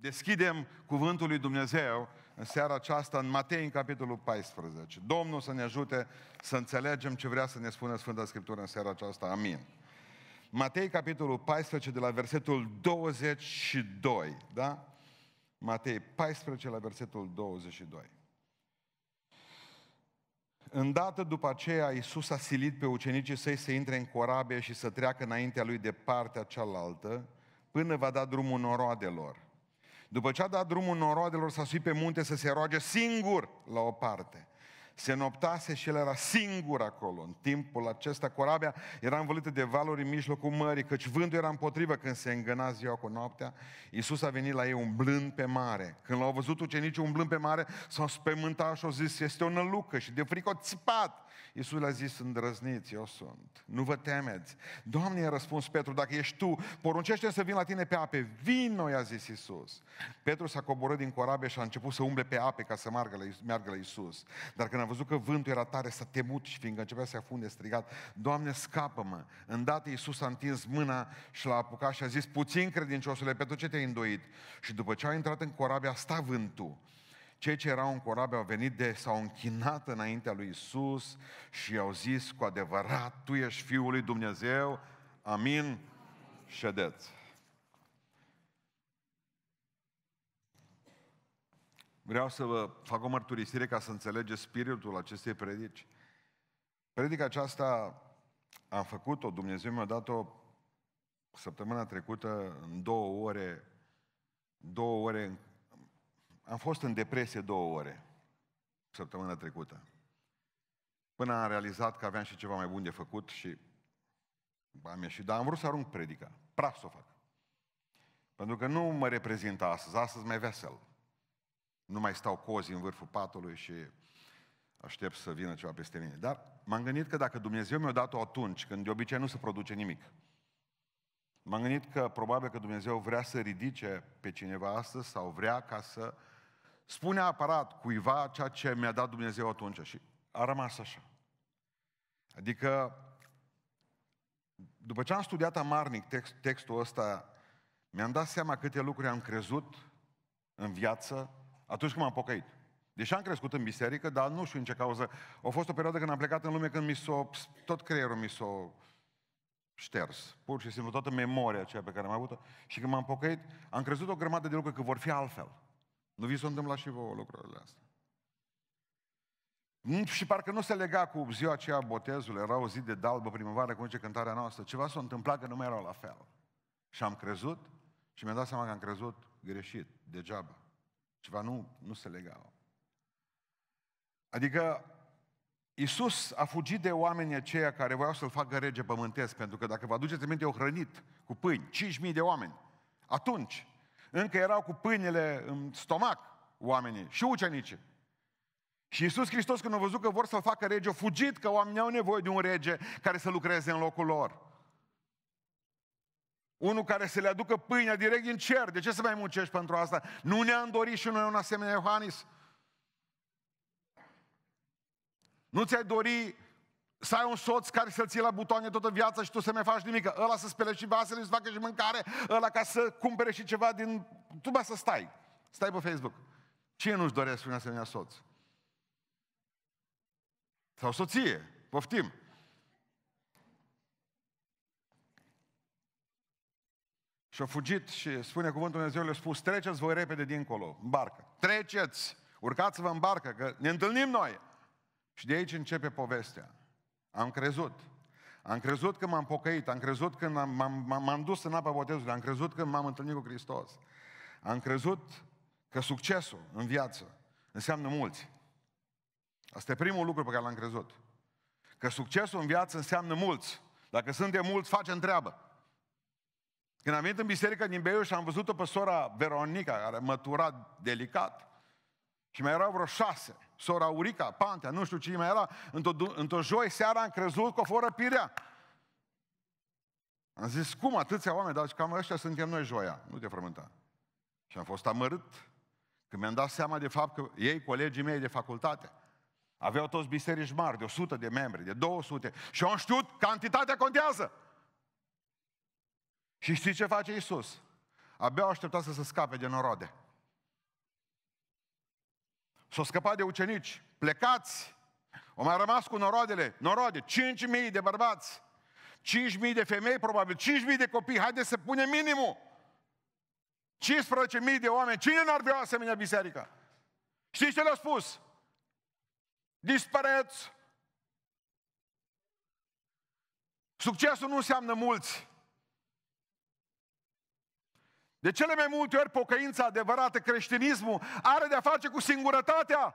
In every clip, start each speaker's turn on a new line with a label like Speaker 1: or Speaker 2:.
Speaker 1: Deschidem cuvântul lui Dumnezeu în seara aceasta în Matei, în capitolul 14. Domnul să ne ajute să înțelegem ce vrea să ne spună Sfânta Scriptură în seara aceasta. Amin. Matei, capitolul 14, de la versetul 22, da? Matei 14, la versetul 22. Îndată după aceea, Iisus a silit pe ucenicii săi să intre în corabie și să treacă înaintea lui de partea cealaltă, până va da drumul noroadelor. După ce a dat drumul noroadelor, s-a suit pe munte să se roage singur la o parte. Se noptase și el era singur acolo. În timpul acesta, corabia era învălită de valuri în mijlocul mării, căci vântul era împotrivă când se îngâna ziua cu noaptea. Iisus a venit la ei umblând pe mare. Când l-au văzut ucenicii umblând pe mare, s-au spământat și au zis, este o nălucă și de frică o țipat. Iisus le-a zis, îndrăzniți, eu sunt. Nu vă temeți. Doamne, i-a răspuns Petru, dacă ești tu, poruncește să vin la tine pe ape. Vino, i-a zis Iisus. Petru s-a coborât din corabie și a început să umble pe ape ca să meargă la, meargă la Iisus. Dar când a văzut că vântul era tare, s-a temut și fiindcă începea să se afunde, strigat, Doamne, scapă-mă. Îndată Iisus a întins mâna și l-a apucat și a zis, puțin credinciosule, pentru ce te-ai îndoit? Și după ce a intrat în corabie, a stat vântul cei ce erau în corabie au venit de, s-au închinat înaintea lui Isus și au zis cu adevărat, Tu ești Fiul lui Dumnezeu, amin, ședeți. Vreau să vă fac o mărturisire ca să înțelegeți spiritul acestei predici. Predica aceasta am făcut-o, Dumnezeu mi-a dat-o săptămâna trecută în două ore, două ore am fost în depresie două ore săptămâna trecută. Până am realizat că aveam și ceva mai bun de făcut și am ieșit, dar am vrut să arunc predica. Praf să o fac. Pentru că nu mă reprezintă astăzi, astăzi mai vesel. Nu mai stau cozi în vârful patului și aștept să vină ceva peste mine. Dar m-am gândit că dacă Dumnezeu mi-a dat-o atunci, când de obicei nu se produce nimic, m-am gândit că probabil că Dumnezeu vrea să ridice pe cineva astăzi sau vrea ca să spune aparat cuiva ceea ce mi-a dat Dumnezeu atunci și a rămas așa. Adică, după ce am studiat amarnic text, textul ăsta, mi-am dat seama câte lucruri am crezut în viață atunci când m-am pocăit. Deși am crescut în biserică, dar nu știu în ce cauză. A fost o perioadă când am plecat în lume, când mi s-o, tot creierul mi s-a o șters. Pur și simplu toată memoria aceea pe care am avut-o. Și când m-am pocăit, am crezut o grămadă de lucruri că vor fi altfel. Nu vi s-a întâmplat și vouă lucrurile astea? Mm, și parcă nu se lega cu ziua aceea botezul, era o zi de dalbă primăvară, cum zice cântarea noastră. Ceva s-a întâmplat că nu mai erau la fel. Și am crezut și mi-am dat seama că am crezut greșit, degeaba. Ceva nu, nu se legau. Adică Iisus a fugit de oamenii aceia care voiau să-L facă rege pământesc, pentru că dacă vă aduceți minte, au hrănit cu pâini 5.000 de oameni. Atunci, încă erau cu pâinile în stomac oamenii și ucenicii. Și Iisus Hristos, când a văzut că vor să-l facă rege, a fugit că oamenii au nevoie de un rege care să lucreze în locul lor. Unul care să le aducă pâinea direct din cer. De ce să mai muncești pentru asta? Nu ne-am dorit și noi un asemenea Iohannis. Nu ți-ai dori să ai un soț care să-l ții la butoane toată viața și tu să mai faci nimic. Ăla să spele și vasele, să facă și mâncare, ăla ca să cumpere și ceva din... Tu să stai. Stai pe Facebook. Cine nu-și doresc un asemenea soț? Sau soție. Poftim. Și-a fugit și spune cuvântul Dumnezeu, le-a spus, treceți voi repede dincolo, în barcă. Treceți! Urcați-vă în barcă, că ne întâlnim noi! Și de aici începe povestea. Am crezut. Am crezut că m-am pocăit, am crezut că m-am, m-am dus în apa botezului, am crezut că m-am întâlnit cu Hristos. Am crezut că succesul în viață înseamnă mulți. Asta e primul lucru pe care l-am crezut. Că succesul în viață înseamnă mulți. Dacă suntem mulți, facem treabă. Când am venit în biserică din Beiu și am văzut-o pe sora Veronica, care mătura delicat, și mai erau vreo șase sora Urica, Pantea, nu știu cine mai era, într-o, într joi seara am crezut că o fără pirea. Am zis, cum atâția oameni, dar cam ăștia suntem noi joia, nu te frământa. Și am fost amărât când mi-am dat seama de fapt că ei, colegii mei de facultate, aveau toți biserici mari, de 100 de membri, de 200, și au știut, cantitatea contează. Și știi ce face Isus? Abia așteptat să se scape de norode. S-au scăpat de ucenici, plecați, au mai rămas cu norodele, norode, 5.000 de bărbați, 5.000 de femei probabil, 5.000 de copii, haideți să punem minimul. 15.000 de oameni, cine n-ar vrea asemenea biserica? Știți ce le-a spus? Dispăreți! Succesul nu înseamnă mulți, de cele mai multe ori, pocăința adevărată, creștinismul, are de-a face cu singurătatea.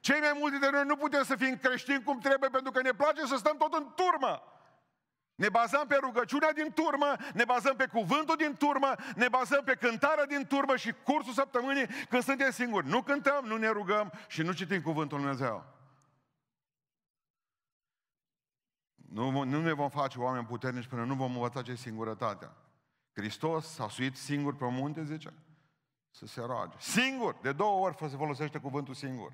Speaker 1: Cei mai mulți dintre noi nu putem să fim creștini cum trebuie pentru că ne place să stăm tot în turmă. Ne bazăm pe rugăciunea din turmă, ne bazăm pe cuvântul din turmă, ne bazăm pe cântarea din turmă și cursul săptămânii când suntem singuri. Nu cântăm, nu ne rugăm și nu citim cuvântul Lui Dumnezeu. Nu, nu ne vom face oameni puternici până nu vom învăța ce singurătatea. Hristos s-a suit singur pe munte, zice, să se roage. Singur! De două ori se folosește cuvântul singur.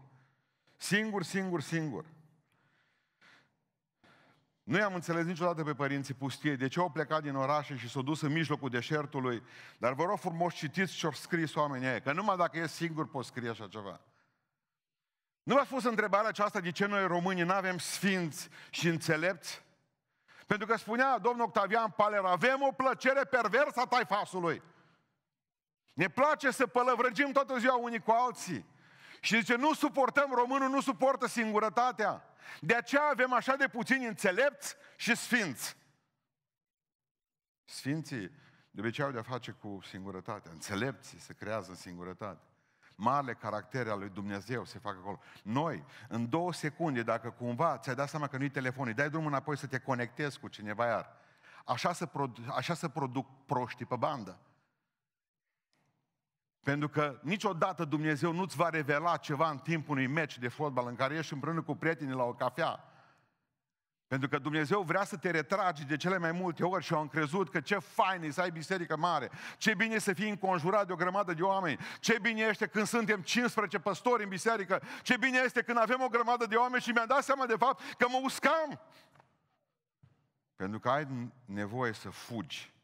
Speaker 1: Singur, singur, singur. Nu i-am înțeles niciodată pe părinții pustiei de ce au plecat din orașe și s-au dus în mijlocul deșertului. Dar vă rog frumos, citiți ce-au scris oamenii aia, că numai dacă e singur poți scrie așa ceva. Nu v-a fost întrebarea aceasta de ce noi românii nu avem sfinți și înțelepți? Pentru că spunea domnul Octavian Paler, avem o plăcere perversă a taifasului. Ne place să pălăvrăgim toată ziua unii cu alții. Și zice, nu suportăm, românul nu suportă singurătatea. De aceea avem așa de puțini înțelepți și sfinți. Sfinții de obicei au de-a face cu singurătatea. Înțelepții se creează în singurătate marele caractere al lui Dumnezeu se fac acolo. Noi, în două secunde, dacă cumva ți-ai dat seama că nu-i telefon, îi dai drumul înapoi să te conectezi cu cineva iar. Așa se, produ- așa se produc proștii pe bandă. Pentru că niciodată Dumnezeu nu-ți va revela ceva în timpul unui meci de fotbal în care ești împreună cu prietenii la o cafea pentru că Dumnezeu vrea să te retragi de cele mai multe ori și eu am crezut că ce fain e să ai biserică mare, ce bine e să fii înconjurat de o grămadă de oameni, ce bine este când suntem 15 păstori în biserică, ce bine este când avem o grămadă de oameni și mi-am dat seama de fapt că mă uscam. Pentru că ai nevoie să fugi,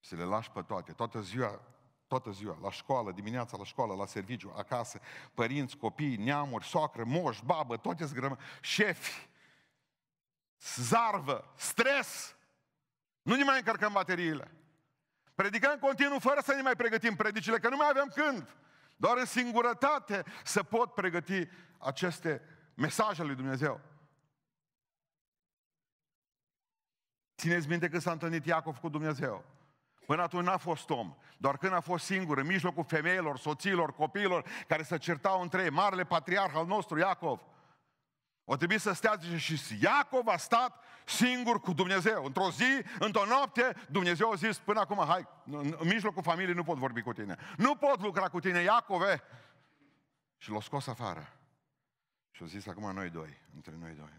Speaker 1: să le lași pe toate, toată ziua toată ziua, la școală, dimineața la școală, la serviciu, acasă, părinți, copii, neamuri, soacră, moș, babă, toate zgrămă, șefi, zarvă, stres. Nu ne mai încărcăm bateriile. Predicăm continuu fără să ne mai pregătim predicile, că nu mai avem când. Doar în singurătate să pot pregăti aceste mesaje lui Dumnezeu. Țineți minte că s-a întâlnit Iacov cu Dumnezeu. Până atunci n-a fost om, doar când a fost singur, în mijlocul femeilor, soților, copiilor, care se certau între ei, marele patriarh al nostru, Iacov, o trebuie să stea, zice, și Iacov a stat singur cu Dumnezeu. Într-o zi, într-o noapte, Dumnezeu a zis până acum, hai, în mijlocul familiei nu pot vorbi cu tine. Nu pot lucra cu tine, Iacove. Și l-a scos afară. Și a zis acum noi doi, între noi doi.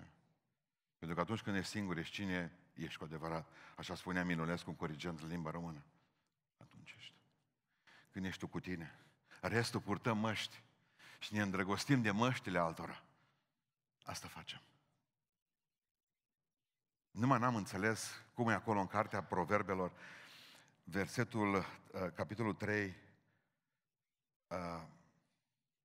Speaker 1: Pentru că atunci când ești singur, ești cine ești cu adevărat. Așa spunea Minulescu, un corigent în limba română. Atunci ești. Când ești tu cu tine, restul purtăm măști și ne îndrăgostim de măștile altora. Asta facem. Numai n-am înțeles cum e acolo în cartea Proverbelor, versetul, uh, capitolul 3, uh,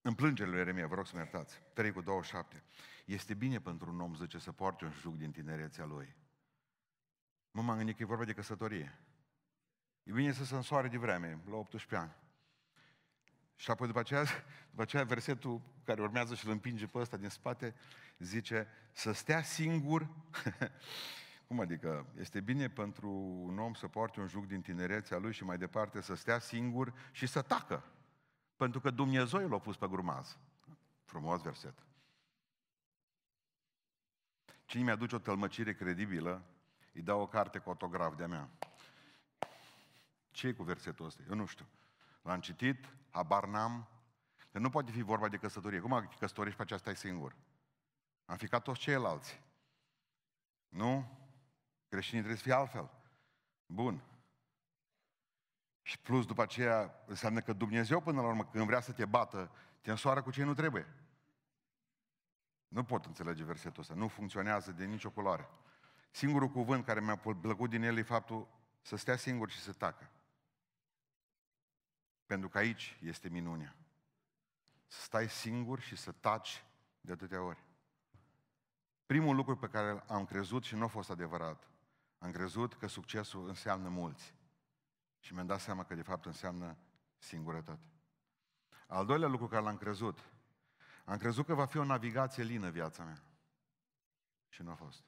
Speaker 1: în plângerile lui Eremia, vă rog să mă iertați, 3 cu 27. Este bine pentru un om, zice, să poarte un juc din tinerețea lui. Mă m-am gândit că e vorba de căsătorie. E bine să se însoare de vreme, la 18 ani. Și apoi după aceea, după aceea versetul care urmează și îl împinge pe ăsta din spate, zice să stea singur. Cum adică? Este bine pentru un om să poarte un juc din tinerețea lui și mai departe să stea singur și să tacă. Pentru că Dumnezeu l-a pus pe grumaz. Frumos verset. Cine mi-aduce o tălmăcire credibilă, îi dau o carte cu autograf de-a mea. ce e cu versetul ăsta? Eu nu știu. L-am citit, habar n-am, că nu poate fi vorba de căsătorie. Cum ai căsătorești pe aceasta ai singur? Am ficat toți ceilalți. Nu? Creștinii trebuie să fie altfel. Bun. Și plus după aceea înseamnă că Dumnezeu până la urmă când vrea să te bată, te însoară cu cei nu trebuie. Nu pot înțelege versetul ăsta. Nu funcționează de nicio culoare. Singurul cuvânt care mi-a plăcut din el e faptul să stea singur și să tacă. Pentru că aici este minunea. Să stai singur și să taci de atâtea ori. Primul lucru pe care am crezut și nu a fost adevărat, am crezut că succesul înseamnă mulți. Și mi-am dat seama că de fapt înseamnă singurătate. Al doilea lucru care l-am crezut, am crezut că va fi o navigație lină viața mea. Și nu a fost.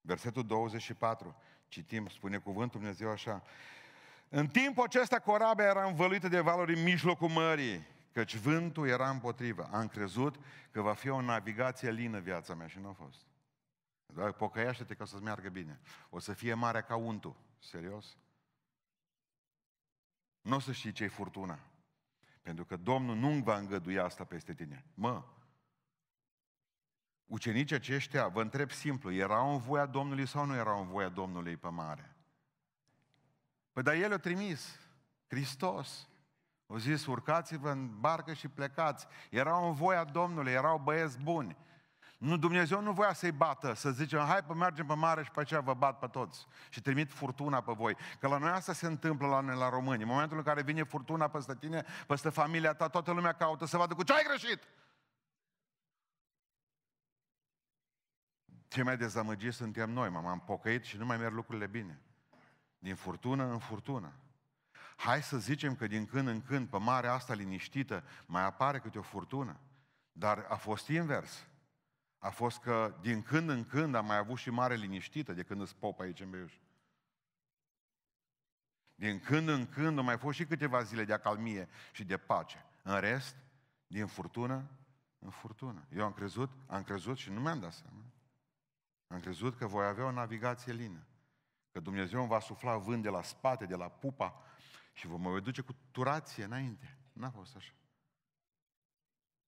Speaker 1: Versetul 24, citim, spune cuvântul Dumnezeu așa, în timpul acesta corabia era învăluită de valuri în mijlocul mării, căci vântul era împotrivă. Am crezut că va fi o navigație lină viața mea și nu a fost. Doar pocăiaște-te că o să-ți meargă bine. O să fie mare ca untul. Serios? Nu o să știi ce-i furtuna. Pentru că Domnul nu va îngădui asta peste tine. Mă, ucenicii aceștia, vă întreb simplu, erau în voia Domnului sau nu erau în voia Domnului pe mare? Păi dar el o trimis, Hristos. O zis, urcați-vă în barcă și plecați. Erau în voia Domnului, erau băieți buni. Nu, Dumnezeu nu voia să-i bată, să zicem, hai, pe mergem pe mare și pe aceea vă bat pe toți și trimit furtuna pe voi. Că la noi asta se întâmplă la noi, la români. În momentul în care vine furtuna peste tine, peste familia ta, toată lumea caută să vadă cu ce ai greșit. Cei mai dezamăgiți suntem noi, m-am pocăit și nu mai merg lucrurile bine din furtună în furtună. Hai să zicem că din când în când, pe marea asta liniștită, mai apare câte o furtună. Dar a fost invers. A fost că din când în când am mai avut și mare liniștită de când îți pop aici în Beiuș. Din când în când au mai fost și câteva zile de acalmie și de pace. În rest, din furtună în furtună. Eu am crezut, am crezut și nu mi-am dat seama. Am crezut că voi avea o navigație lină. Că Dumnezeu îmi va sufla vânt de la spate, de la pupa și vă mă voi duce cu turație înainte. N-a fost așa.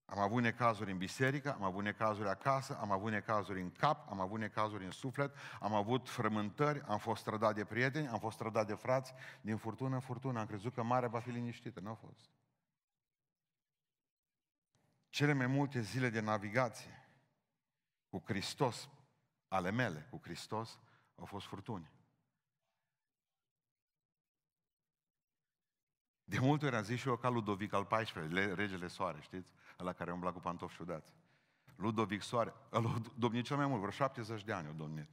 Speaker 1: Am avut necazuri în biserică, am avut necazuri acasă, am avut necazuri în cap, am avut necazuri în suflet, am avut frământări, am fost strădat de prieteni, am fost strădat de frați, din furtună în furtună. Am crezut că marea va fi liniștită, nu a fost. Cele mai multe zile de navigație cu Hristos, ale mele, cu Hristos, au fost furtuni. De multe ori a zis și eu ca Ludovic al xiv regele soare, știți? La care umbla cu pantofi ciudați. Ludovic soare, îl domnit cel mai mult, vreo 70 de ani o domnit.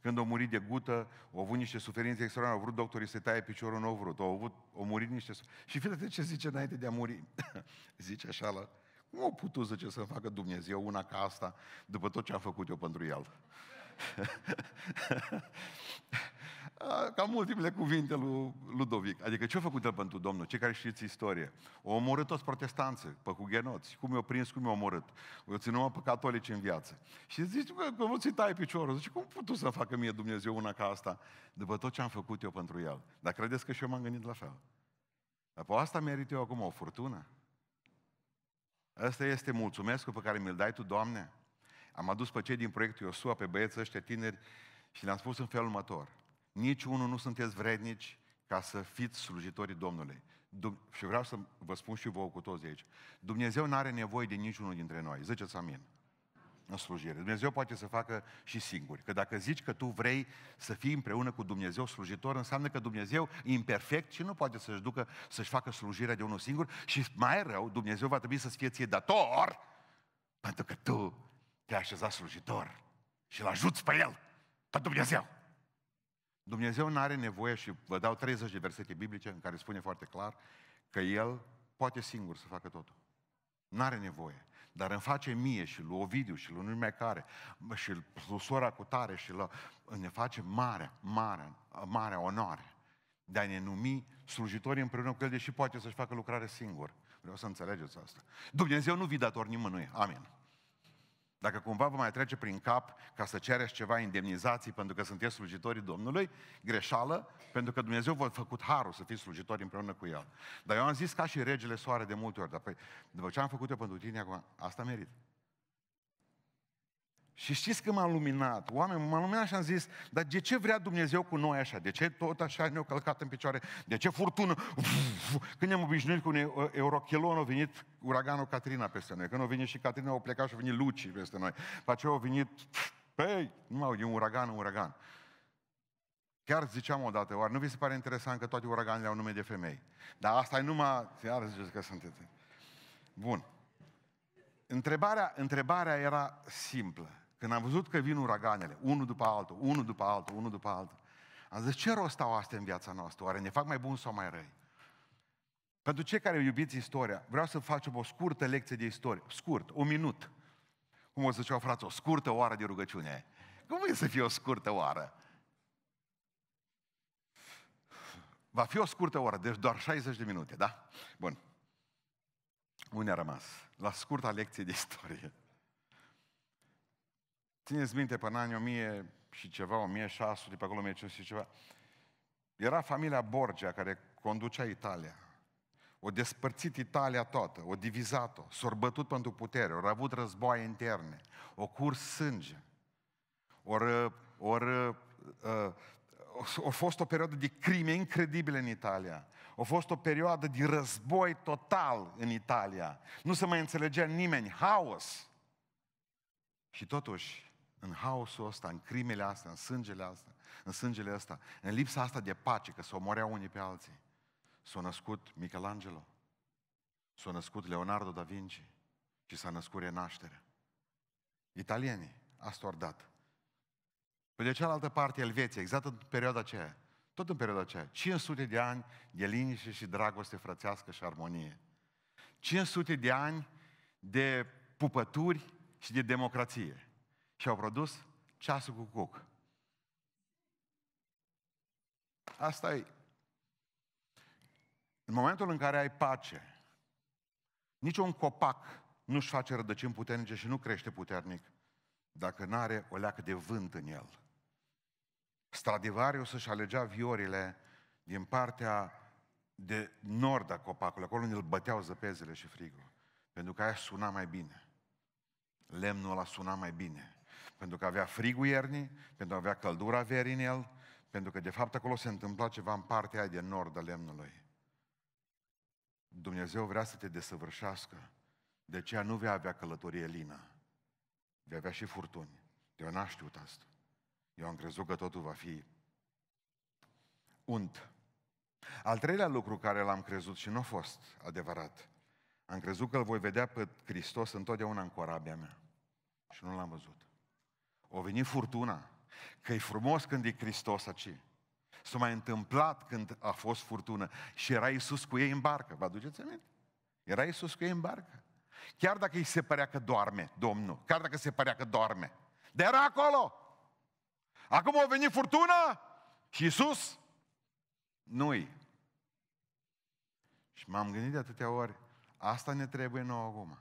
Speaker 1: Când a murit de gută, au avut niște suferințe extraordinare, au vrut doctorii să taie piciorul, nu au vrut, au, avut, au murit niște Și fii ce zice înainte de a muri. zice așa la... Cum au putut, zice, să facă Dumnezeu una ca asta după tot ce a făcut eu pentru el? Cam multiple cuvinte lui Ludovic. Adică ce a făcut el pentru Domnul? Cei care știți istorie. O omorât toți protestanții, pe cu genoți. Cum i au prins, cum i au omorât. O ținut pe catolici în viață. Și zici că, că vrut să-i tai piciorul. Zice, cum putut să facă mie Dumnezeu una ca asta? După tot ce am făcut eu pentru el. Dar credeți că și eu m-am gândit la fel. Dar pe asta merit eu acum o furtună? Asta este mulțumescul pe care mi-l dai tu, Doamne? Am adus pe cei din proiectul Iosua, pe băieții ăștia tineri și le-am spus în felul următor niciunul nu sunteți vrednici ca să fiți slujitorii Domnului. Dum- și vreau să vă spun și vouă cu toți aici. Dumnezeu nu are nevoie de niciunul dintre noi. Ziceți amin în slujire. Dumnezeu poate să facă și singur. Că dacă zici că tu vrei să fii împreună cu Dumnezeu slujitor, înseamnă că Dumnezeu e imperfect și nu poate să-și ducă să-și facă slujirea de unul singur și mai rău, Dumnezeu va trebui să-ți fie ție dator pentru că tu te-ai așezat slujitor și l ajuți pe El, pe Dumnezeu. Dumnezeu nu are nevoie și vă dau 30 de versete biblice în care spune foarte clar că El poate singur să facă totul. Nu are nevoie. Dar îmi face mie și lui Ovidiu și lui numai care și lui sora cu tare și la, ne face mare, mare, mare onoare de a ne numi slujitori împreună cu El, deși poate să-și facă lucrare singur. Vreau să înțelegeți asta. Dumnezeu nu vi dator nimănui. Amin. Dacă cumva vă mai trece prin cap ca să cereți ceva indemnizații pentru că sunteți slujitorii Domnului, greșeală, pentru că Dumnezeu v-a făcut harul să fiți slujitori împreună cu El. Dar eu am zis ca și regele soare de multe ori, dar păi, după ce am făcut eu pentru tine, acum, asta merită. Și știți că m-a luminat, oameni, m-a luminat și am zis, dar de ce vrea Dumnezeu cu noi așa? De ce tot așa ne-au călcat în picioare? De ce furtună? Când ne-am obișnuit cu un uh, eurochelon, a venit uraganul Catrina peste noi. Când a venit și Catrina, au plecat și a venit Luci peste noi. După aceea au venit, păi, nu mai e un uragan, un uragan. Chiar ziceam odată, oare nu vi se pare interesant că toate uraganele au nume de femei? Dar asta e numai, iar ziceți că sunteți. Bun. Întrebarea, întrebarea era simplă. Când am văzut că vin uraganele, unul după altul, unul după altul, unul după altul, am zis, ce rost au astea în viața noastră? Oare ne fac mai bun sau mai răi? Pentru cei care iubiți istoria, vreau să facem o scurtă lecție de istorie. Scurt, un minut. Cum o ziceau frate, o scurtă oară de rugăciune. Cum e să fie o scurtă oară? Va fi o scurtă oră, deci doar 60 de minute, da? Bun. Unde a rămas? La scurta lecție de istorie. Țineți minte, până anii 1000 și ceva, 1600, pe acolo 1500 și ceva, era familia Borgia care conducea Italia. O despărțit Italia toată, o divizat-o, s-a bătut pentru putere, au avut războaie interne, o curs sânge. ori or, uh, a fost o perioadă de crime incredibile în Italia. A fost o perioadă de război total în Italia. Nu se mai înțelegea nimeni, haos. Și totuși, în haosul ăsta, în crimele astea, în sângele asta, în sângele ăsta, în lipsa asta de pace, că s-o omoreau unii pe alții, s-a născut Michelangelo, s-a născut Leonardo da Vinci și s-a născut renașterea. Italienii, asta au dat. Pe de cealaltă parte, Elveția, exact în perioada aceea, tot în perioada aceea, 500 de ani de liniște și dragoste frățească și armonie. 500 de ani de pupături și de democrație. Și au produs ceasul cu cuc. Asta e. În momentul în care ai pace, niciun copac nu-și face rădăcini puternice și nu crește puternic dacă nu are o leacă de vânt în el. Stradivarius să-și alegea viorile din partea de nord a copacului, acolo unde îl băteau zăpezele și frigul, pentru că aia suna mai bine. Lemnul ăla suna mai bine pentru că avea frigul iernii, pentru că avea căldura verii în el, pentru că de fapt acolo se întâmpla ceva în partea aia de nord a lemnului. Dumnezeu vrea să te desăvârșească. De aceea nu vei avea călătorie lină. Vei avea și furtuni. Eu n-am știut asta. Eu am crezut că totul va fi unt. Al treilea lucru care l-am crezut și nu a fost adevărat, am crezut că îl voi vedea pe Hristos întotdeauna în corabia mea. Și nu l-am văzut. O veni furtuna. Că e frumos când e Hristos aici. S-a mai întâmplat când a fost furtună și era Iisus cu ei în barcă. Vă aduceți minte? Era Iisus cu ei în barcă. Chiar dacă îi se părea că doarme Domnul, chiar dacă se părea că doarme, de era acolo. Acum a venit furtuna și Iisus nu-i. Și m-am gândit de atâtea ori, asta ne trebuie nouă acum.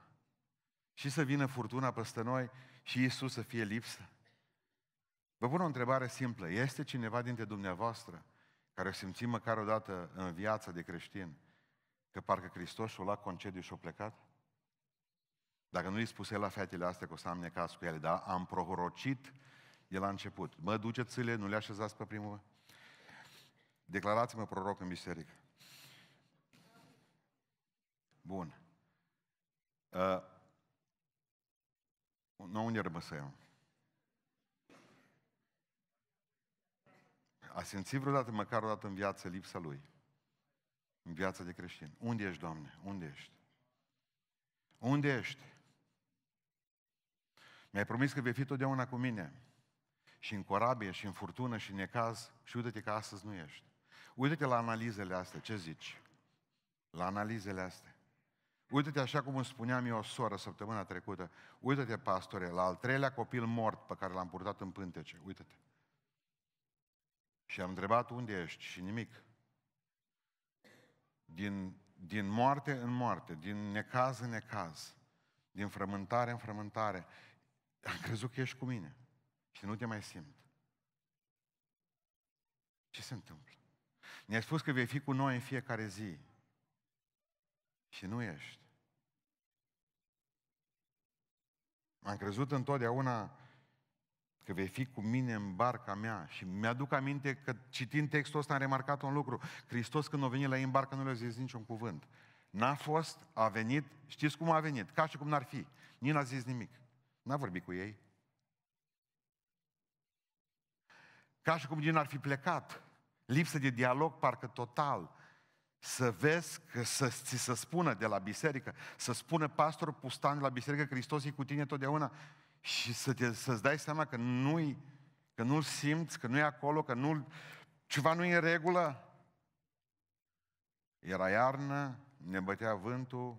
Speaker 1: Și să vină furtuna peste noi și Iisus să fie lipsă. Vă pun o întrebare simplă. Este cineva dintre dumneavoastră care o simți măcar o dată în viața de creștin că parcă Hristos și-o luat concediu și-o plecat? Dacă nu-i el la fetele astea că o să am necas cu ele, dar am prohorocit de la început. Mă duceți-le, nu le așezați pe primul. Declarați-mă proroc în biserică. Bun. Uh, nu, unde rămăsăm? a simțit vreodată, măcar o dată în viață, lipsa Lui? În viața de creștin. Unde ești, Doamne? Unde ești? Unde ești? Mi-ai promis că vei fi totdeauna cu mine. Și în corabie, și în furtună, și în necaz. Și uite-te că astăzi nu ești. Uite-te la analizele astea. Ce zici? La analizele astea. uite te așa cum îmi spuneam eu o soră săptămâna trecută, uite te pastore, la al treilea copil mort pe care l-am purtat în pântece, uite te și am întrebat unde ești și nimic. Din, din moarte în moarte, din necaz în necaz, din frământare în frământare, am crezut că ești cu mine și nu te mai simt. Ce se întâmplă? Ne-ai spus că vei fi cu noi în fiecare zi și nu ești. Am crezut întotdeauna că vei fi cu mine în barca mea. Și mi-aduc aminte că citind textul ăsta am remarcat un lucru. Hristos când a venit la ei în barcă nu le-a zis niciun cuvânt. N-a fost, a venit, știți cum a venit, ca și cum n-ar fi. Nici n-a zis nimic. N-a vorbit cu ei. Ca și cum din ar fi plecat. Lipsă de dialog parcă total. Să vezi că să ți se spună de la biserică, să spună pastorul pustan de la biserică, Hristos e cu tine totdeauna și să te, să-ți dai seama că nu-i, că nu-l simți, că nu-i acolo, că nu ceva nu-i în regulă. Era iarnă, ne bătea vântul,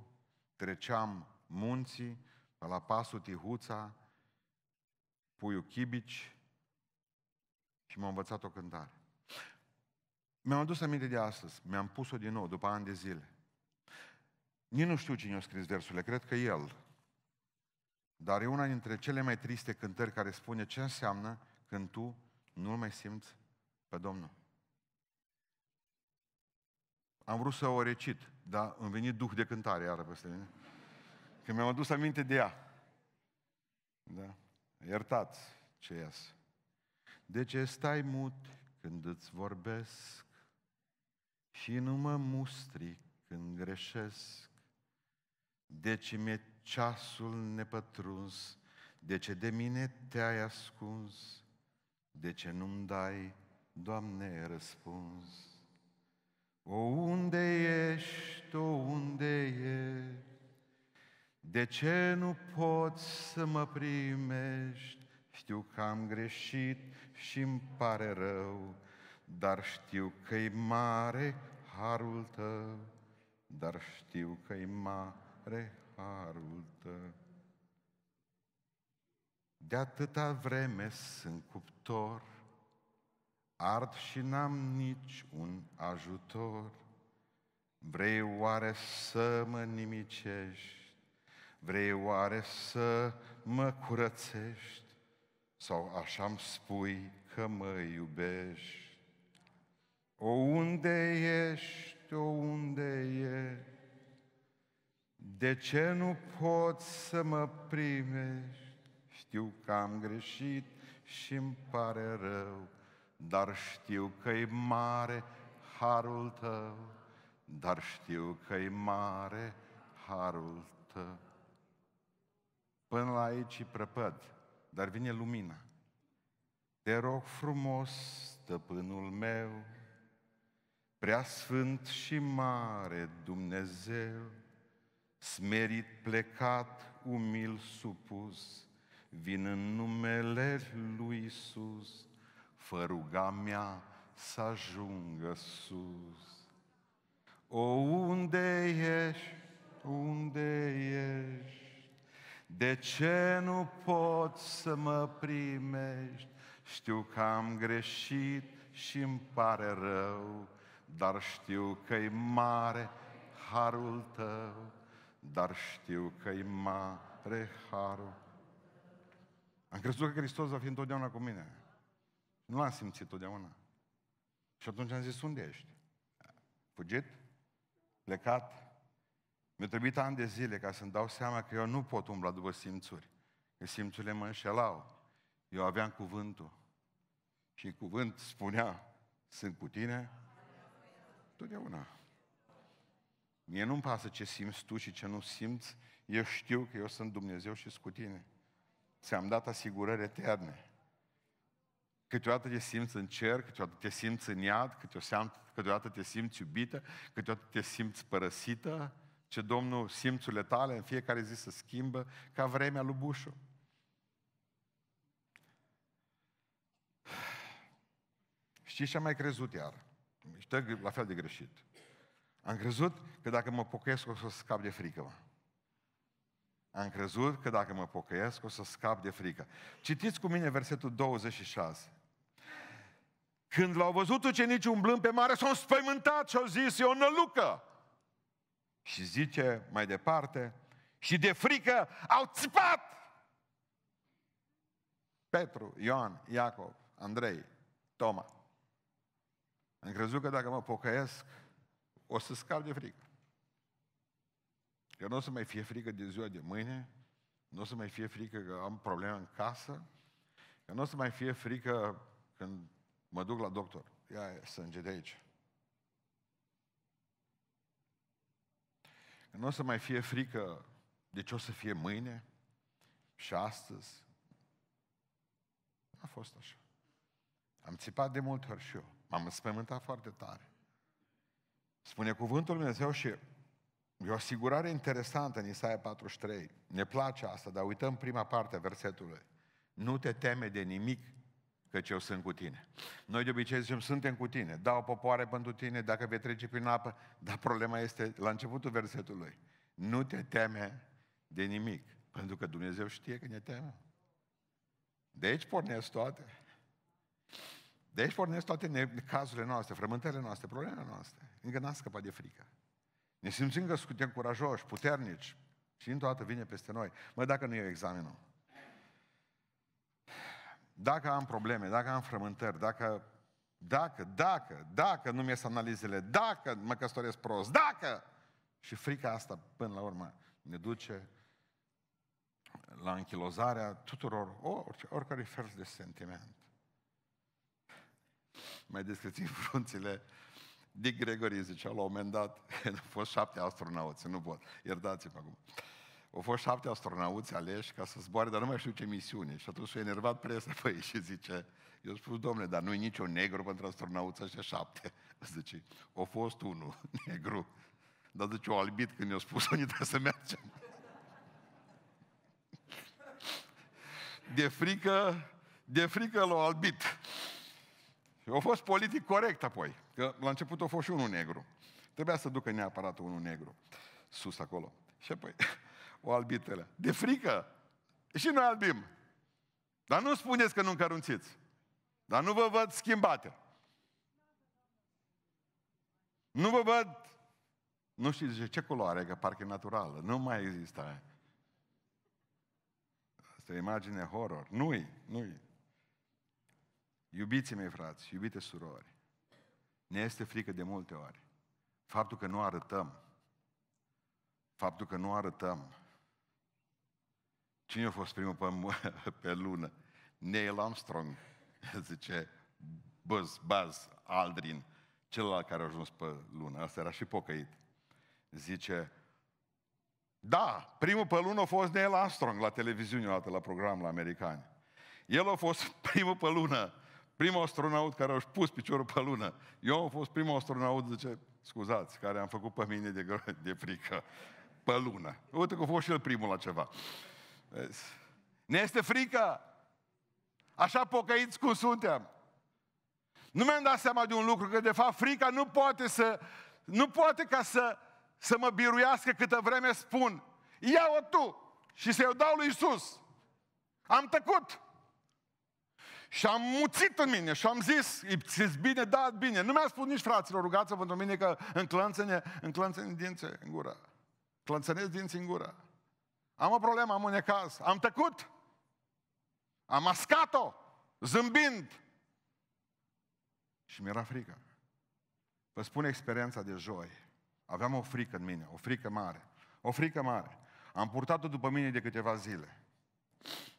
Speaker 1: treceam munții, pe la pasul Tihuța, puiul Chibici și m am învățat o cântare. Mi-am adus aminte de astăzi, mi-am pus-o din nou, după ani de zile. Nici nu știu cine a scris versurile, cred că el, dar e una dintre cele mai triste cântări care spune ce înseamnă când tu nu mai simți pe Domnul. Am vrut să o recit, dar îmi venit duh de cântare iară peste mine. Că mi-am adus aminte de ea. Da? Iertați ce ias. De ce stai mut când îți vorbesc și nu mă mustri când greșesc? ce mi-e ceasul nepătruns, de ce de mine te-ai ascuns? De ce nu-mi dai, Doamne, răspuns? O, unde ești, o, unde ești? De ce nu poți să mă primești? Știu că am greșit și îmi pare rău, dar știu că e mare harul tău, dar știu că e mare spre harul tău. De atâta vreme sunt cuptor, ard și n-am nici un ajutor. Vrei oare să mă nimicești? Vrei oare să mă curățești? Sau așa-mi spui că mă iubești? O unde ești, o unde ești? De ce nu poți să mă primești? Știu că am greșit și îmi pare rău, dar știu că e mare harul tău, dar știu că e mare harul tău. Până la aici e prăpăd, dar vine lumina. Te rog frumos, stăpânul meu, prea sfânt și mare Dumnezeu, smerit, plecat, umil, supus, vin în numele lui Isus, fă ruga mea să ajungă sus. O, unde ești? Unde ești? De ce nu pot să mă primești? Știu că am greșit și îmi pare rău, dar știu că e mare harul tău dar știu că e mare harul. Am crezut că Hristos va fi întotdeauna cu mine. Nu l-am simțit totdeauna. Și atunci am zis, unde ești? Fugit? Plecat? Mi-a trebuit ani de zile ca să-mi dau seama că eu nu pot umbla după simțuri. Că simțurile mă înșelau. Eu aveam cuvântul. Și cuvânt spunea, sunt cu tine totdeauna. Mie nu-mi pasă ce simți tu și ce nu simți, eu știu că eu sunt Dumnezeu și sunt cu tine. Ți-am dat asigurări eterne. Câteodată te simți în cer, câteodată te simți în iad, câteodată te simți iubită, câteodată te simți părăsită, ce Domnul simțurile tale în fiecare zi se schimbă ca vremea lui Bușu. Știi ce am mai crezut iar? Știi la fel de greșit. Am crezut că dacă mă pocăiesc o să scap de frică, mă. Am crezut că dacă mă pocăiesc o să scap de frică. Citiți cu mine versetul 26. Când l-au văzut ucenicii umblând pe mare, s-au spăimântat și au zis, e o nălucă. Și zice mai departe, și de frică au țipat. Petru, Ioan, Iacov, Andrei, Toma. Am crezut că dacă mă pocăiesc, o să scap de frică. Că nu o să mai fie frică de ziua de mâine, nu o să mai fie frică că am probleme în casă, că nu o să mai fie frică când mă duc la doctor. Ia sânge de aici. Că nu o să mai fie frică de ce o să fie mâine și astăzi. A fost așa. Am țipat de multe ori și eu. M-am spământat foarte tare. Spune cuvântul Lui Dumnezeu și e o asigurare interesantă în Isaia 43. Ne place asta, dar uităm prima parte a versetului. Nu te teme de nimic, căci eu sunt cu tine. Noi de obicei zicem, suntem cu tine, dau popoare pentru tine, dacă vei trece prin apă, dar problema este la începutul versetului. Nu te teme de nimic, pentru că Dumnezeu știe că ne teme. De aici pornesc toate. De aici pornesc toate cazurile noastre, frământările noastre, problemele noastre. Încă n-am scăpat de frică. Ne simțim că suntem curajoși, puternici și într-o dată vine peste noi. Mă, dacă nu e examenul. Dacă am probleme, dacă am frământări, dacă, dacă, dacă, dacă nu-mi ies analizele, dacă mă căsătoresc prost, dacă... Și frica asta, până la urmă, ne duce la închilozarea tuturor, orice, oricărui fel de sentiment mai descrețim frunțile, Dick Gregory zicea la un moment dat, au fost șapte astronauți, nu pot, iertați-mă acum. Au fost șapte astronauți aleși ca să zboare, dar nu mai știu ce misiune. Și atunci s-a enervat presa pe ei și zice, eu spus, domnule, dar nu-i niciun negru pentru astronauți ăștia șapte. Zice, a fost unul negru, dar zice, o albit când i-a spus, unii trebuie să mergem. De frică, de frică l-a albit. Eu a fost politic corect apoi, că la început a fost și unul negru. Trebuia să ducă neapărat unul negru sus acolo. Și apoi o albitele. De frică! Și noi albim. Dar nu spuneți că nu încărunțiți. Dar nu vă văd schimbate. Nu vă văd... Nu știți zice, ce culoare, că parcă e naturală. Nu mai există aia. Asta e imagine horror. Nu-i, nu-i. Iubiții mei frați, iubite surori, ne este frică de multe ori. Faptul că nu arătăm, faptul că nu arătăm, cine a fost primul pe, pe lună? Neil Armstrong, zice Buzz, Buzz Aldrin, celălalt care a ajuns pe lună, asta era și pocăit. Zice, da, primul pe lună a fost Neil Armstrong la televiziune o dată, la program la americani. El a fost primul pe lună primul astronaut care a pus piciorul pe lună. Eu am fost primul astronaut, zice, scuzați, care am făcut pe mine de, de frică pe lună. Uite că a fost și el primul la ceva. Vezi? Ne este frică. Așa pocăiți cum suntem. Nu mi-am dat seama de un lucru, că de fapt frica nu poate să, nu poate ca să, să mă biruiască câtă vreme spun, ia-o tu și să-i dau lui Isus. Am tăcut. Și am muțit în mine și am zis, zis bine, da, bine. Nu mi-a spus nici fraților, rugați-vă pentru mine că înclănțăne, înclănțăne dinții în gură. Clănțănesc dinții în gură. Am o problemă, am un ecaz. Am tăcut. Am mascat-o, zâmbind. Și mi-era frică. Vă spun experiența de joi. Aveam o frică în mine, o frică mare. O frică mare. Am purtat-o după mine de câteva zile.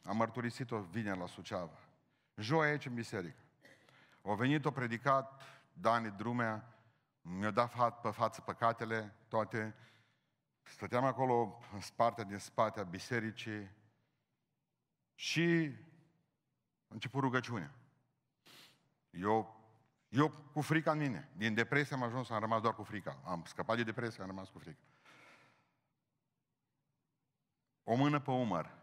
Speaker 1: Am mărturisit-o vineri la Suceava. Joi aici în biserică. A venit, o predicat, Dani Drumea, mi-a dat fat pe față păcatele toate. Stăteam acolo în spartea din spatea bisericii și a început rugăciunea. Eu, eu cu frica în mine, din depresie am ajuns, am rămas doar cu frica. Am scăpat de depresie, am rămas cu frica. O mână pe umăr,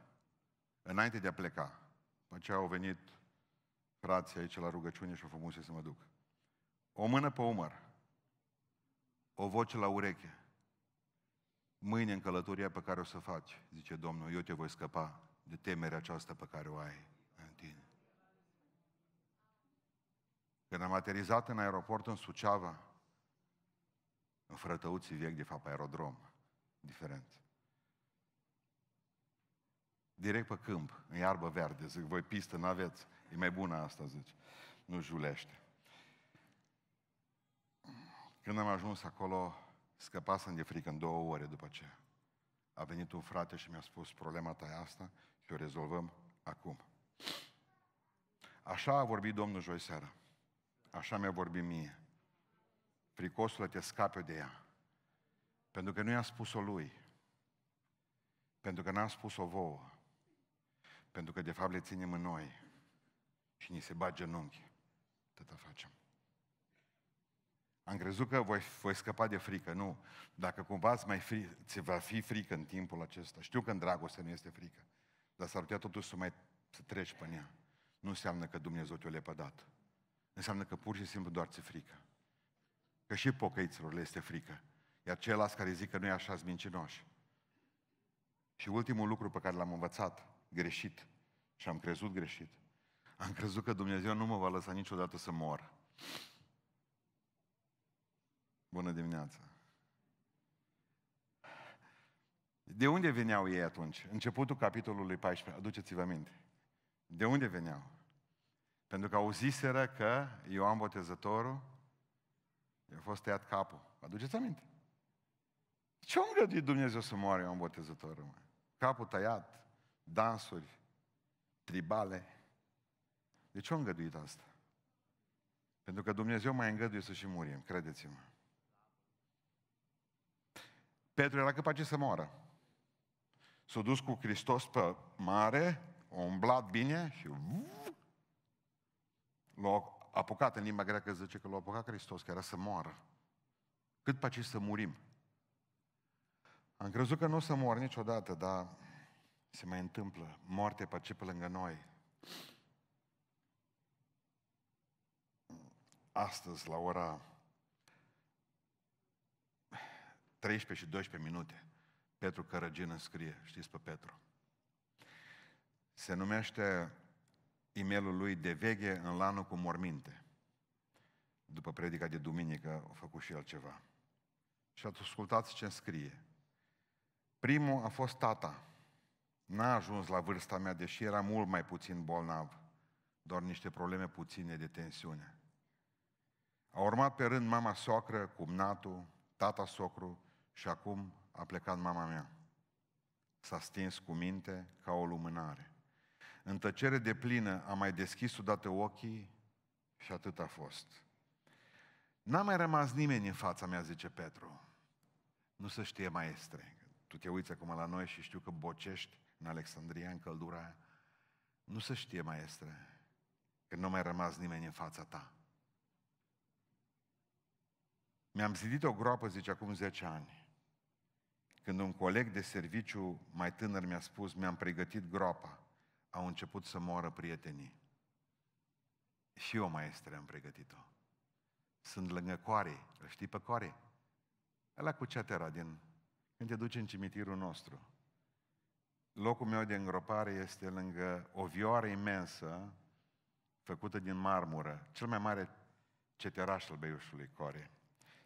Speaker 1: înainte de a pleca, după ce au venit frații aici la rugăciune și-o frumuse să mă duc. O mână pe umăr, o voce la ureche. Mâine în călătoria pe care o să faci, zice Domnul, eu te voi scăpa de temerea aceasta pe care o ai în tine. Când am aterizat în aeroport în Suceava, în frătăuții vechi, de fapt aerodrom, diferent. Direct pe câmp, în iarbă verde, zic, voi pistă, n-aveți. E mai bună asta, zice. Nu julește. Când am ajuns acolo, scăpasem de frică în două ore după ce A venit un frate și mi-a spus, problema ta e asta și o rezolvăm acum. Așa a vorbit Domnul joi seara. Așa mi-a vorbit mie. Fricosul te scape de ea. Pentru că nu i-a spus-o lui. Pentru că n-a spus-o vouă. Pentru că de fapt le ținem în noi și ni se bat genunchi. Tata facem. Am crezut că voi, voi scăpa de frică. Nu. Dacă cumva ați mai fri, ți va fi frică în timpul acesta. Știu că în dragoste nu este frică. Dar s-ar putea totuși să mai să treci pe ea. Nu înseamnă că Dumnezeu te o lepădat. Înseamnă că pur și simplu doar ți frică. Că și pocăiților le este frică. Iar ceilalți care zic că nu e așa mincinoși. Și ultimul lucru pe care l-am învățat greșit și am crezut greșit am crezut că Dumnezeu nu mă va lăsa niciodată să mor. Bună dimineața! De unde veneau ei atunci? Începutul capitolului 14, aduceți-vă minte. De unde veneau? Pentru că auziseră că Ioan Botezătorul i-a fost tăiat capul. Aduceți aminte? Ce om găduit Dumnezeu să moară Ioan Botezătorul? Mă? Capul tăiat, dansuri, tribale. De ce a îngăduit asta? Pentru că Dumnezeu mai îngăduie să și murim, credeți-mă. Petru era capace să moară. S-a dus cu Hristos pe mare, a umblat bine și l-a apucat în limba greacă, zice că l-a apucat Hristos, că era să moară. Cât pace să murim. Am crezut că nu o să mor niciodată, dar se mai întâmplă. Moarte pace pe lângă noi. astăzi la ora 13 și 12 minute. Petru Cărăgin scrie, știți pe Petru. Se numește emailul lui de veche în lanul cu morminte. După predica de duminică a făcut și el ceva. Și ascultați ce scrie. Primul a fost tata. N-a ajuns la vârsta mea, deși era mult mai puțin bolnav, doar niște probleme puține de tensiune. A urmat pe rând mama soacră, cumnatul, tata socru și acum a plecat mama mea. S-a stins cu minte ca o lumânare. În tăcere de plină a mai deschis odată ochii și atât a fost. N-a mai rămas nimeni în fața mea, zice Petru. Nu se știe maestre. Tu te uiți acum la noi și știu că bocești în Alexandria, în căldura aia. Nu se știe, maestre, că nu mai rămas nimeni în fața ta. Mi-am zidit o groapă, zice, acum 10 ani. Când un coleg de serviciu mai tânăr mi-a spus, mi-am pregătit groapa, au început să moară prietenii. Și eu, maestre, am pregătit-o. Sunt lângă coare, îl știi pe coare? Ăla cu cetera din... Când te duci în cimitirul nostru. Locul meu de îngropare este lângă o vioară imensă, făcută din marmură, cel mai mare ceteraș al Beiușului Core.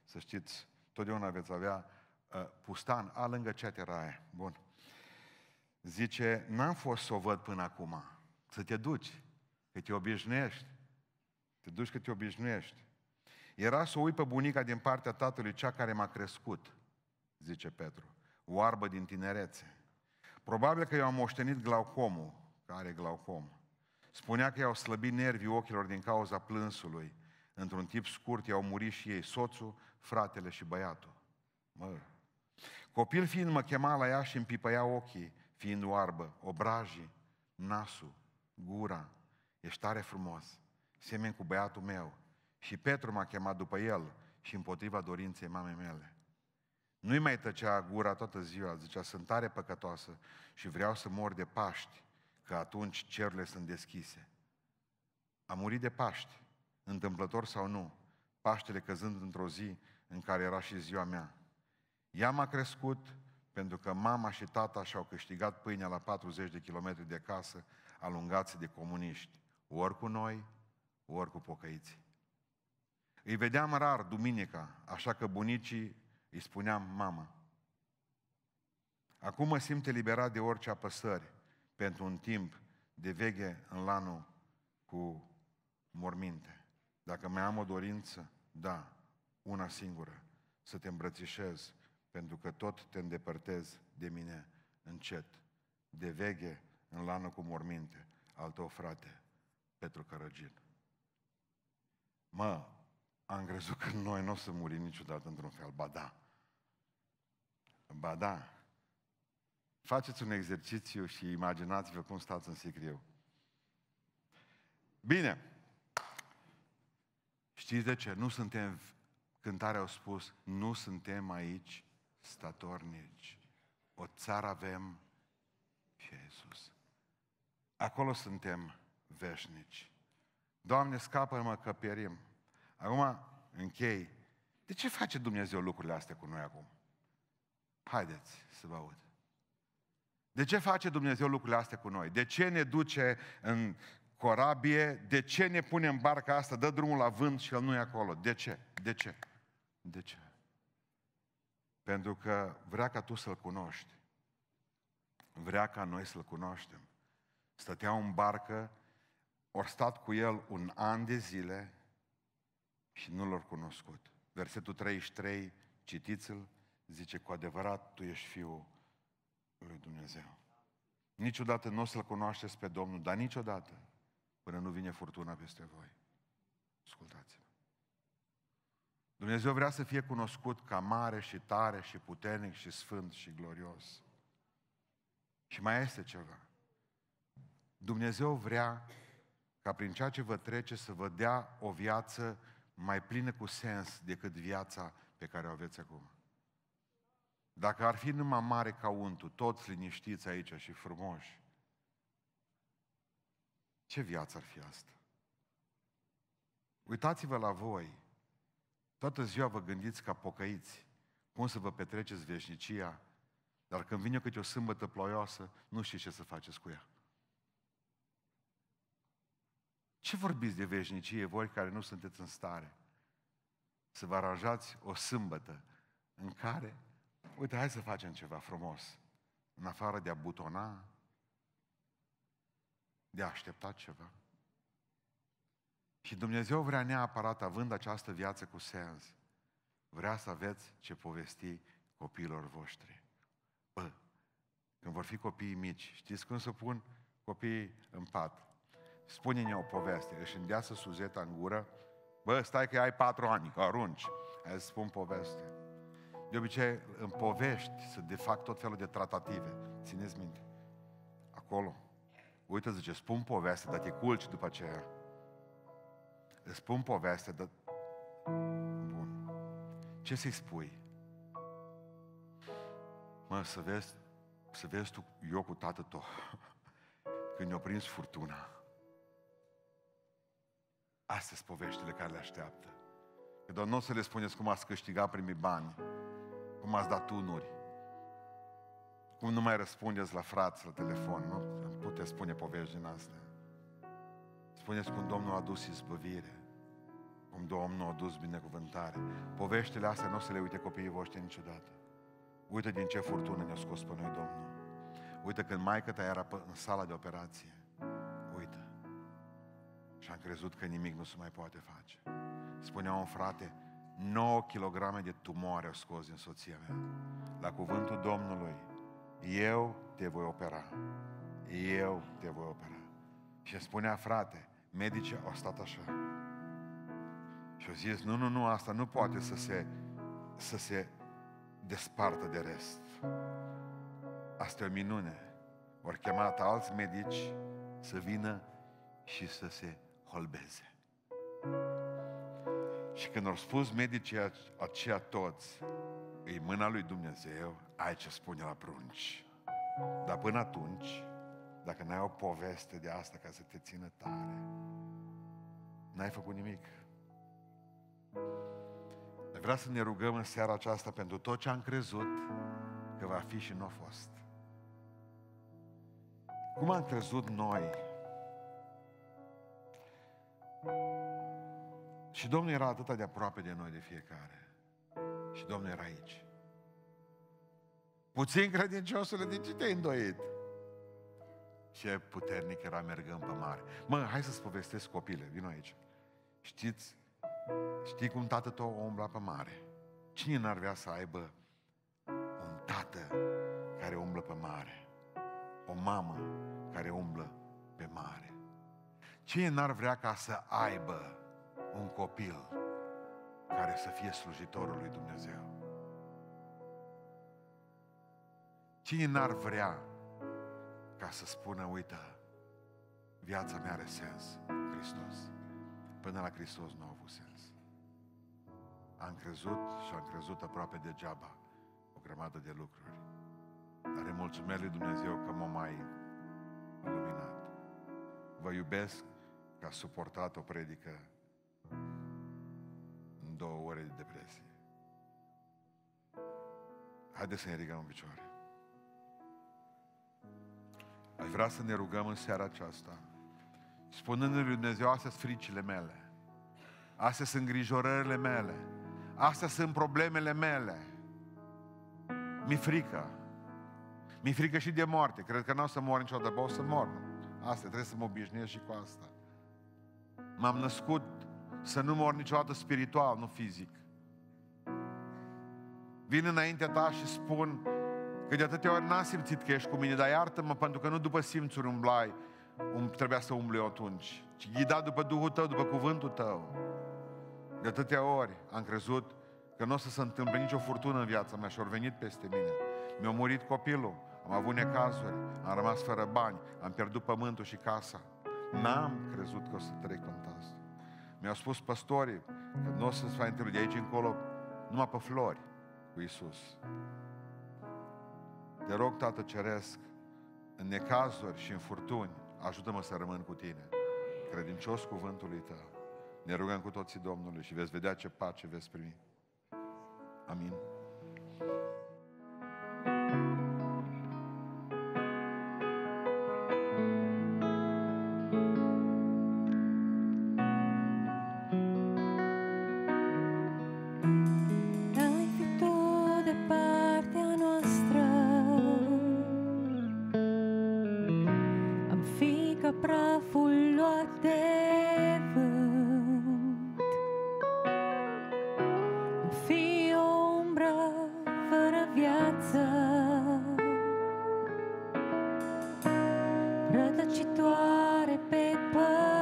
Speaker 1: Să știți, totdeauna veți avea uh, pustan, a lângă cetera aia. Bun. Zice, n-am fost să o văd până acum. Să te duci, că te obișnuiești. Te duci că te obișnuiești. Era să uit pe bunica din partea tatălui, cea care m-a crescut, zice Petru. Oarbă din tinerețe. Probabil că eu am moștenit glaucomul, care glaucom. Spunea că i-au slăbit nervii ochilor din cauza plânsului. Într-un tip scurt i-au murit și ei soțul, fratele și băiatul. Mă. Copil fiind mă chema la ea și îmi pipăia ochii, fiind oarbă, obrajii, nasul, gura. Ești tare frumos, semen cu băiatul meu. Și Petru m-a chemat după el și împotriva dorinței mamei mele. Nu-i mai tăcea gura toată ziua, zicea, sunt tare păcătoasă și vreau să mor de Paști, că atunci cerurile sunt deschise. A murit de Paști, întâmplător sau nu, Paștele căzând într-o zi în care era și ziua mea. Ea m-a crescut pentru că mama și tata și-au câștigat pâinea la 40 de kilometri de casă, alungați de comuniști, ori cu noi, ori cu pocăiții. Îi vedeam rar duminica, așa că bunicii îi spuneam mamă. Acum mă simt eliberat de orice apăsări pentru un timp de veche în lanul cu morminte. Dacă mai am o dorință, da, una singură, să te îmbrățișez, pentru că tot te îndepărtezi de mine încet, de veche, în lană cu morminte, al tău frate, Petru Cărăgin. Mă, am crezut că noi nu o să murim niciodată într-un fel, ba da. Ba da. Faceți un exercițiu și imaginați-vă cum stați în sicriu. Bine, Știți de ce? Nu suntem, cântarea au spus, nu suntem aici statornici. O țară avem pe Iisus. Acolo suntem veșnici. Doamne, scapă-mă că pierim. Acum, închei. De ce face Dumnezeu lucrurile astea cu noi acum? Haideți să vă aud. De ce face Dumnezeu lucrurile astea cu noi? De ce ne duce în corabie, de ce ne punem barca asta, dă drumul la vânt și el nu e acolo? De ce? De ce? De ce? Pentru că vrea ca tu să-L cunoști. Vrea ca noi să-L cunoaștem. Stătea în barcă, ori stat cu el un an de zile și nu l-au cunoscut. Versetul 33, citiți-l, zice, cu adevărat tu ești Fiul lui Dumnezeu. Niciodată nu o să-L cunoașteți pe Domnul, dar niciodată până nu vine furtuna peste voi. Ascultați-mă. Dumnezeu vrea să fie cunoscut ca mare și tare și puternic și sfânt și glorios. Și mai este ceva. Dumnezeu vrea ca prin ceea ce vă trece să vă dea o viață mai plină cu sens decât viața pe care o aveți acum. Dacă ar fi numai mare ca untul, toți liniștiți aici și frumoși, ce viață ar fi asta? Uitați-vă la voi. Toată ziua vă gândiți ca pocăiți cum să vă petreceți veșnicia, dar când vine câte o sâmbătă ploioasă, nu știți ce să faceți cu ea. Ce vorbiți de veșnicie voi care nu sunteți în stare să vă aranjați o sâmbătă în care, uite, hai să facem ceva frumos, în afară de a butona, de a aștepta ceva. Și Dumnezeu vrea neapărat, având această viață cu sens, vrea să aveți ce povesti copiilor voștri. Bă, când vor fi copii mici, știți când să pun copiii în pat? Spune-ne o poveste, își îndeasă suzeta în gură, bă, stai că ai patru ani, că arunci. Hai să spun poveste. De obicei, în povești se de fapt tot felul de tratative. Țineți minte. Acolo, uite, zice, spun povestea, dar te culci după aceea. Îți spun povestea, dar... Bun. Ce să-i spui? Mă, să vezi, să vezi tu, eu cu tatăl tău, când ne-a prins furtuna. Astea sunt poveștile care le așteaptă. Că doar nu o să le spuneți cum ați câștigat primii bani, cum ați dat tunuri, cum nu mai răspundeți la frați la telefon, nu? puteți spune povești din astea. Spuneți cum Domnul a dus izbăvire, cum Domnul a dus binecuvântare. Poveștile astea nu o să le uite copiii voștri niciodată. Uite din ce furtună ne-a scos pe noi Domnul. Uite când maica ta era în sala de operație. Uite. Și am crezut că nimic nu se mai poate face. Spunea un frate, 9 kg de tumoare au scos din soția mea. La cuvântul Domnului, eu te voi opera eu te voi opera. Și spunea, frate, medice, au stat așa. Și au zis, nu, nu, nu, asta nu poate să se, să se despartă de rest. Asta e o minune. Vor chemat alți medici să vină și să se holbeze. Și când au spus medicii aceia toți, e mâna lui Dumnezeu, ai ce spune la prunci. Dar până atunci, dacă n-ai o poveste de asta ca să te țină tare, n-ai făcut nimic. Dar vreau să ne rugăm în seara aceasta pentru tot ce am crezut că va fi și nu a fost. Cum am crezut noi? Și Domnul era atât de aproape de noi de fiecare. Și Domnul era aici. Puțin credinciosule, de ce te-ai îndoit? Ce puternic era mergând pe mare. Mă, hai să-ți povestesc copile, vino aici. Știți, știi cum tatăl tău umbla pe mare? Cine n-ar vrea să aibă un tată care umblă pe mare? O mamă care umblă pe mare? Cine n-ar vrea ca să aibă un copil care să fie slujitorul lui Dumnezeu? Cine n-ar vrea ca să spună, uite, viața mea are sens, Hristos. Până la Hristos nu a avut sens. Am crezut și am crezut aproape degeaba o grămadă de lucruri. Dar îi mulțumesc lui Dumnezeu că m-a mai luminat. Vă iubesc că a suportat o predică în două ore de depresie. Haideți să ne ridicăm în picioare. Aș vrea să ne rugăm în seara aceasta, spunându-Lui Dumnezeu, astea sunt fricile mele, astea sunt îngrijorările mele, astea sunt problemele mele. Mi frică. Mi frică și de moarte. Cred că nu o să mor niciodată, dar o să mor. Asta trebuie să mă obișnuiesc și cu asta. M-am născut să nu mor niciodată spiritual, nu fizic. Vin înaintea ta și spun, Că de atâtea ori n-am simțit că ești cu mine, dar iartă-mă pentru că nu după simțuri umblai, um, trebuia să umble eu atunci, ci ghidat după Duhul tău, după cuvântul tău. De atâtea ori am crezut că nu o să se întâmple nicio furtună în viața mea și au venit peste mine. Mi-a murit copilul, am avut necazuri, am rămas fără bani, am pierdut pământul și casa. N-am crezut că o să trec în asta. Mi-au spus păstorii că nu o să se va întâlni de aici încolo numai pe flori cu Isus. Te rog, Tată Ceresc, în necazuri și în furtuni, ajută-mă să rămân cu Tine. Credincios cuvântului Tău. Ne rugăm cu toții Domnului și veți vedea ce pace veți primi. Amin. strălucitoare pe pământ.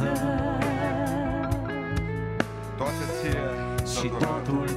Speaker 1: viață Toate ție, Și totul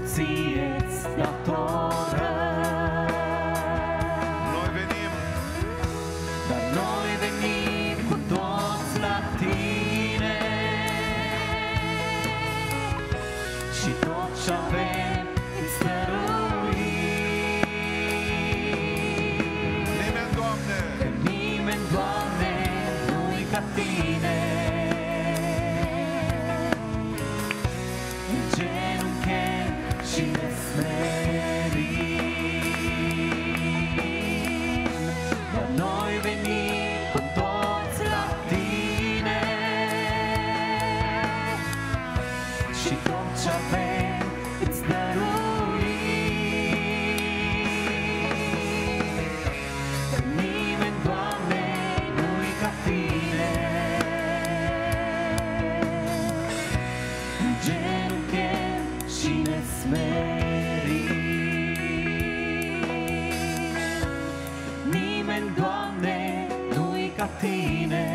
Speaker 1: happiness.